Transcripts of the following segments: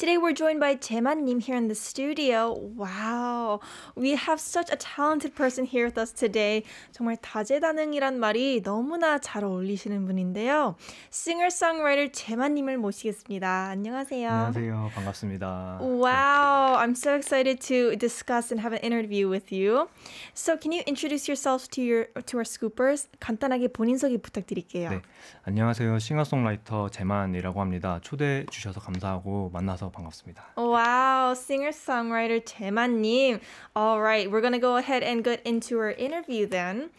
Today we're joined by Jeman Nim here in the studio. Wow, we have such a talented person here with us today. 정말 다재다능이란 말이 너무나 잘 어울리시는 분인데요. 싱어송라이터 제만 님을 모시겠습니다. 안녕하세요. 안녕하세요. 반갑습니다. Wow, I'm so excited to discuss and have an interview with you. So can you introduce yourself to your to our scoopers? 간단하게 본인 소개 부탁드릴게요. 네. 안녕하세요. 싱어송라이터 제만이라고 합니다. 초대해 주셔서 감사하고 만나서 반갑습니다. Wow, singer-songwriter 제마님. All right, we're gonna go ahead and get into our interview then.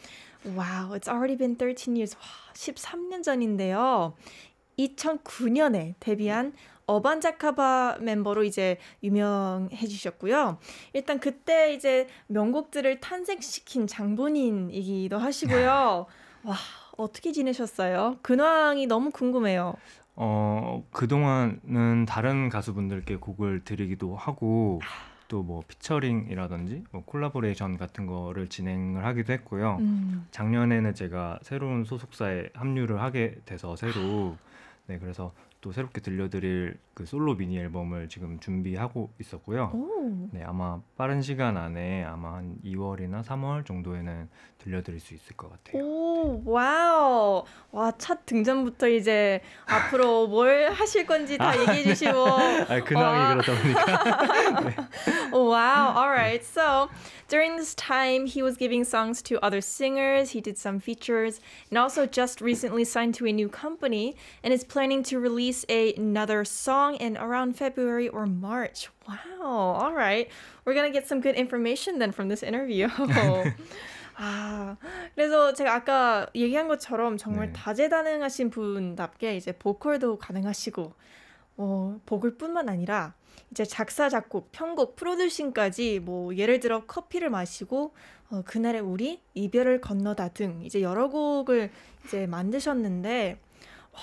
Wow, it's already been 13 years. 와, 13년 전인데요. 2009년에 데뷔한 어반자카바 멤버로 이제 유명해지셨고요. 일단 그때 이제 명곡들을 탄생시킨 장본인이기도 하시고요. 와 어떻게 지내셨어요? 근황이 너무 궁금해요. 어, 그동안은 다른 가수분들께 곡을 드리기도 하고 또 뭐 피처링이라든지 뭐 콜라보레이션 같은 거를 진행을 하기도 했고요. 음. 작년에는 제가 새로운 소속사에 합류를 하게 돼서 새로 네, 그래서 또 새롭게 들려드릴 그 솔로 미니 앨범을 지금 준비하고 있었고요. 네, 아마 빠른 시간 안에 아마 한 2월이나 3월 정도에는 들려드릴 수 있을 것 같아요. 오, 와우. 와, 첫 등장부터 이제 앞으로 뭘 하실 건지 다 아, 얘기해 주시고. 네. 아, 근황이 그렇다 보니까. 네. wow. All right. So during this time, he was giving songs to other singers. He did some features and also just recently signed to a new company and is planning to release a, another song in around February or March. Wow. All right. We're going to get some good information then from this interview. 아, ah, 그래서 제가 아까 얘기한 것처럼 정말 네. 다재다능하신 분답게 이제 보컬도 가능하시고 어, 보글 뿐만 아니라 이제 작사, 작곡, 편곡, 프로듀싱까지 뭐 예를 들어 커피를 마시고 어, 그날에 우리 이별을 건너다 등 이제 여러 곡을 이제 만드셨는데 와,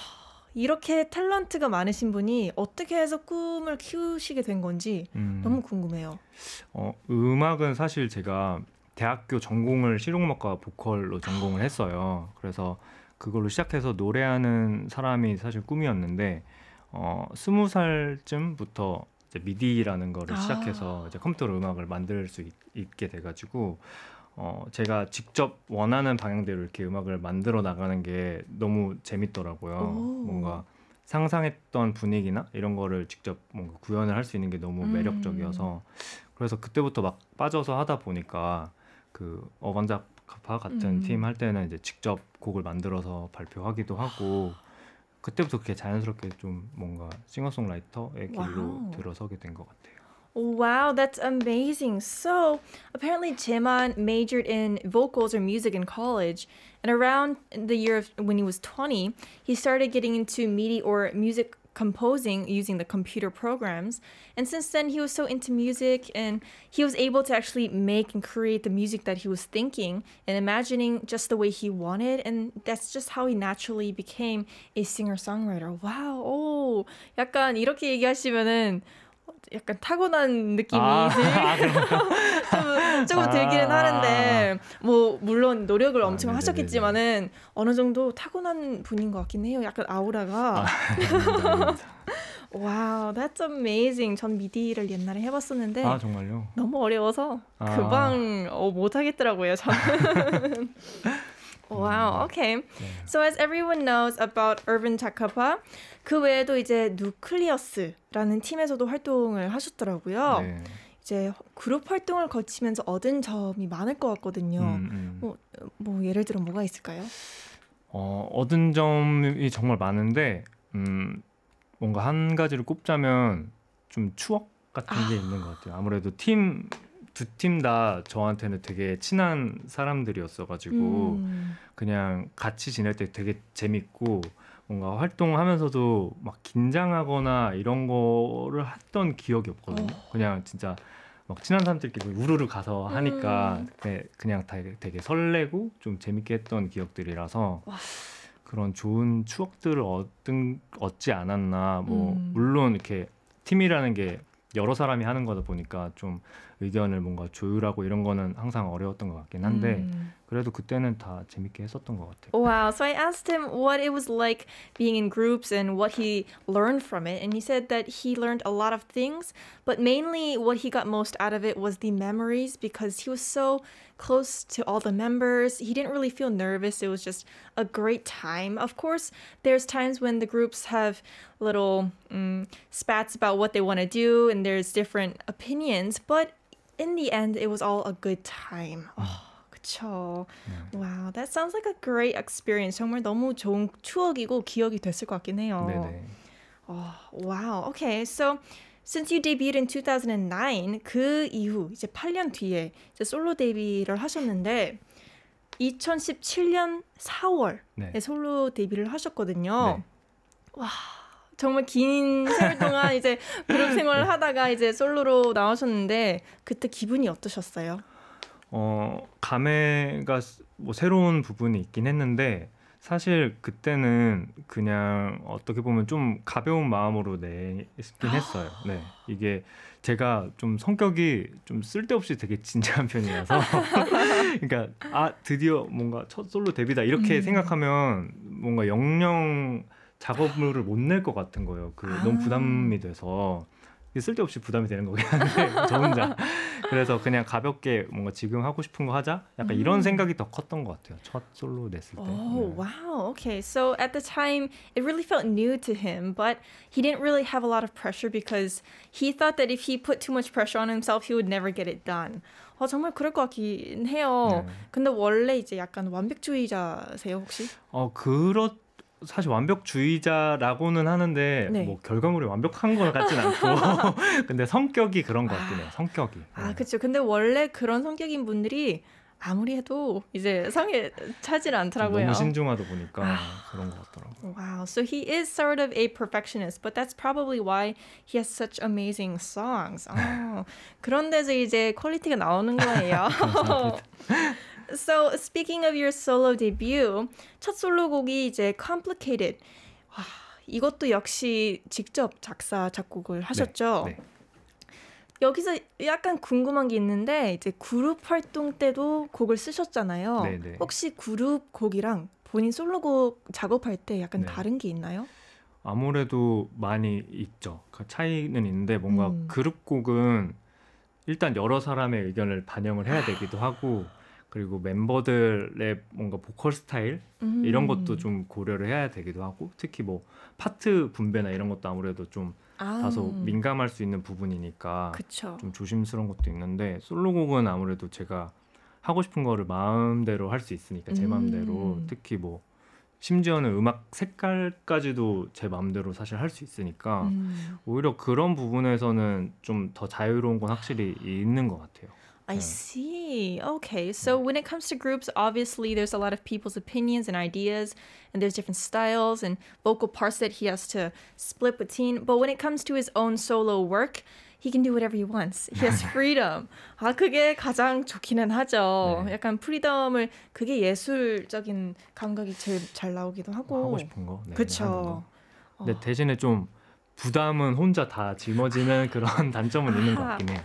이렇게 탤런트가 많으신 분이 어떻게 해서 꿈을 키우시게 된 건지 음. 너무 궁금해요. 어, 음악은 사실 제가 대학교 전공을 실용음악과 보컬로 전공을 했어요. 그래서 그걸로 시작해서 노래하는 사람이 사실 꿈이었는데 어, 스무 살쯤부터 이제 미디라는 거를 아. 시작해서 이제 컴퓨터로 음악을 만들 수 있, 게 돼가지고 어, 제가 직접 원하는 방향대로 이렇게 음악을 만들어 나가는 게 너무 재밌더라고요. 오. 뭔가 상상했던 분위기나 이런 거를 직접 뭔가 구현을 할 수 있는 게 너무 음. 매력적이어서 그래서 그때부터 막 빠져서 하다 보니까 그 어반자카파 같은 음. 팀할 때는 이제 직접 곡을 만들어서 발표하기도 하고 그때부터 그게 자연스럽게 좀 뭔가 싱어송라이터의 길로 들어서게 같아요. Wow, that's amazing. So, apparently, Jaeman majored in vocals or music in college. And around the year of when he was 20, he started getting into MIDI or music composing using the computer programs. And since then, he was so into music and he was able to actually make and create the music that he was thinking and imagining just the way he wanted. And that's just how he naturally became a singer songwriter. Wow. Oh, 약간 이렇게 얘기하시면은 약간 타고난 느낌이 아, 아 좀, 조금 아, 들기는 하는데 아. 뭐 물론 노력을 아, 엄청 네, 네, 하셨겠지만은 네, 어느 정도 타고난 분인 것 같긴 해요. 약간 아우라가. 와우, that's amazing. 전 미디를 옛날에 해봤었는데 아 정말요? 너무 어려워서 금방 어, 못하겠더라고요. 저는. Wow. 음. Okay. 네. So as everyone knows about Urban Takapa, 그 외에도 이제 누클리어스라는 팀에서도 활동을 하셨더라고요. 네. 이제 그룹 활동을 거치면서 얻은 점이 많을 것 같거든요. 음, 음. 뭐, 뭐 예를 들어 뭐가 있을까요? 어, 얻은 점이 정말 많은데 음, 뭔가 한 가지를 꼽자면 좀 추억 같은 아. 게 있는 것 같아요. 아무래도 팀 두팀다 저한테는 되게 친한 사람들이었어가지고 음. 그냥 같이 지낼 때 되게 재밌고 뭔가 활동하면서도 막 긴장하거나 이런 거를 했던 기억이 없거든요. 어. 그냥 진짜 막 친한 사람들끼리 우르르 가서 하니까 음. 네, 그냥 다 되게 설레고 좀 재밌게 했던 기억들이라서 와. 그런 좋은 추억들을 얻은, 얻지 않았나 뭐 음. 물론 이렇게 팀이라는 게 여러 사람이 하는 거다 보니까 좀 의견을 뭔가 조율하고 이런 거는 항상 어려웠던 것 같긴 한데 음. 그래도 그때는 다 재밌게 했었던 것 같아요. Wow. So I asked him what it was like being in groups and what he learned from it, and he said that he learned a lot of things, but mainly what he got most out of it was the memories because he was so close to all the members. He didn't really feel nervous. It was just a great time. Of course, there's times when the groups have little um, spats about what they want to do, and there's different opinions, but in the end, it was all a good time. 그쵸. 네. Wow, that sounds like a great experience. 정말 너무 좋은 추억이고 기억이 됐을 것 같긴 해요. 네네. Oh, wow. Okay, so since you debuted in 2009, 그 이후 이제 8년 뒤에 이제 솔로 데뷔를 하셨는데 2017년 4월에 네. 솔로 데뷔를 하셨거든요. 네. 와. 정말 긴 세월 동안 이제 그룹 생활을 네. 하다가 이제 솔로로 나오셨는데 그때 기분이 어떠셨어요? 어 감회가 뭐 새로운 부분이 있긴 했는데 사실 그때는 그냥 어떻게 보면 좀 가벼운 마음으로 내긴 했어요. 네. 이게 제가 좀 성격이 좀 쓸데없이 되게 진지한 편이라서 그러니까 아 드디어 뭔가 첫 솔로 데뷔다 이렇게 음. 생각하면 뭔가 영영 작업물을 못 낼 것 같은 거예요. 그 아. 너무 부담이 돼서 쓸데없이 부담이 되는 거긴 한데 저 혼자 그래서 그냥 가볍게 뭔가 지금 하고 싶은 거 하자 약간 음. 이런 생각이 더 컸던 것 같아요 첫 솔로 냈을 때. Oh 네. wow, okay. So at the time, it really felt new to him, but he didn't really have a lot of pressure because he thought that if he put too much pressure on himself, he would never get it done. 어, 정말 그럴 것 같긴 해요. 네. 근데 원래 이제 약간 완벽주의자세요 혹시? 어 그렇. 사실 완벽주의자라고는 하는데 네. 뭐 결과물이 완벽한 것 같진 않고 근데 성격이 그런 것 아. 같긴 해요. 성격이. 아, 네. 그렇죠. 근데 원래 그런 성격인 분들이 아무리 해도 이제 상에 차질 않더라고요. 너무 신중하다 보니까 아. 그런 것 같더라고요. Wow, so he is sort of a perfectionist, but that's probably why he has such amazing songs. 어, 그런 데서 이제 퀄리티가 나오는 거예요. So speaking of your solo debut, 첫 솔로곡이 이제 Complicated. 와, 이것도 역시 직접 작사 작곡을 네, 하셨죠. 네, 네. 여기서 약간 궁금한 게 있는데 이제 그룹 활동 때도 곡을 쓰셨잖아요. 네, 네. 혹시 그룹 곡이랑 본인 솔로곡 작업할 때 약간 네. 다른 게 있나요? 아무래도 많이 있죠. 그 차이는 있는데 뭔가 음. 그룹곡은 일단 여러 사람의 의견을 반영을 해야 아. 되기도 하고 그리고 멤버들의 뭔가 보컬 스타일 음. 이런 것도 좀 고려를 해야 되기도 하고 특히 뭐 파트 분배나 이런 것도 아무래도 좀 아. 다소 민감할 수 있는 부분이니까 그쵸. 좀 조심스러운 것도 있는데 솔로곡은 아무래도 제가 하고 싶은 거를 마음대로 할 수 있으니까 제 음. 마음대로 특히 뭐 심지어는 음악 색깔까지도 제 마음대로 사실 할 수 있으니까 음. 오히려 그런 부분에서는 좀 더 자유로운 건 확실히 있는 것 같아요. I mm. see. Okay. So when it comes to groups, obviously there's a lot of people's opinions and ideas, and there's different styles and vocal parts that he has to split between. But when it comes to his own solo work, he can do whatever he wants. He has freedom. 아 그게 가장 좋기는 하죠. 네. 약간 프리덤을 그게 예술적인 감각이 제일 잘 나오기도 하고. 하고 싶은 거. 네, 그렇죠. 근데 대신에 좀 부담은 혼자 다 짊어지는 그런 단점은 있는 것 같긴 해요.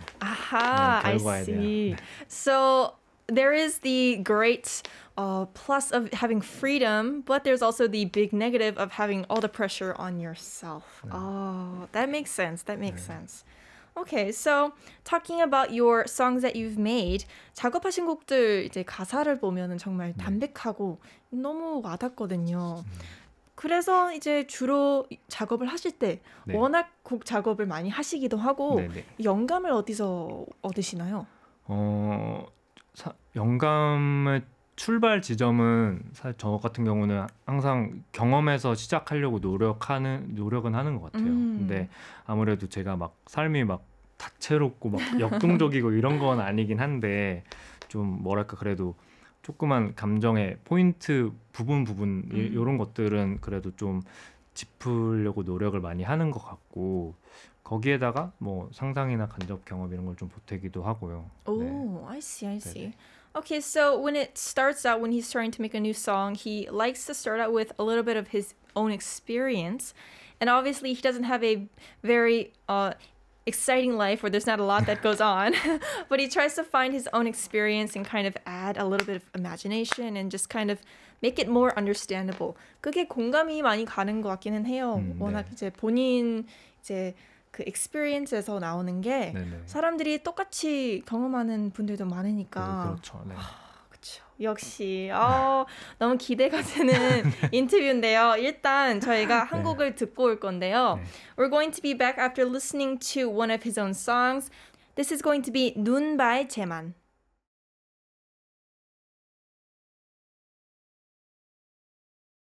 I see. 네. So there is the great uh, plus of having freedom, but there's also the big negative of having all the pressure on yourself. Oh, that makes sense. That makes sense. Okay, so talking about your songs that you've made, 작업하신 곡들 이제 가사를 보면은 정말 담백하고 너무 와닿거든요. 음. 그래서 이제 주로 작업을 하실 때 네. 워낙 곡 작업을 많이 하시기도 하고 네네. 네. 영감을 어디서 얻으시나요? 어 사, 영감의 출발 지점은 사실 저 같은 경우는 항상 경험에서 시작하려고 노력하는 노력은 하는 것 같아요. 음. 근데 아무래도 제가 막 삶이 막 다채롭고 막 역동적이고 이런 건 아니긴 한데 좀 뭐랄까 그래도 조그만 감정의 포인트 부분 부분 음. 이런 것들은 그래도 좀 짚으려고 노력을 많이 하는 것 같고 거기에다가 뭐 상상이나 간접 경험 이런 걸 좀 보태기도 하고요. Oh, 네. I see, I see. 네네. Okay, so when it starts out, when he's starting to make a new song, he likes to start out with a little bit of his own experience. And obviously, he doesn't have a very uh, exciting life where there's not a lot that goes on, but he tries to find his own experience and kind of add a little bit of imagination and just kind of make it more understandable. 그게 공감이 많이 가는 것 같기는 해요. 음, 네. 워낙 이제 본인 이제 그 experience에서 나오는 게 네네. 사람들이 똑같이 경험하는 분들도 많으니까. 네, 그렇죠. 네. 그렇죠. 역시 어, 너무 기대가 되는 인터뷰인데요. 일단 저희가 한 곡을 듣고 올 건데요. We're going to be back after listening to one of his own songs. This is going to be 눈 by 제만.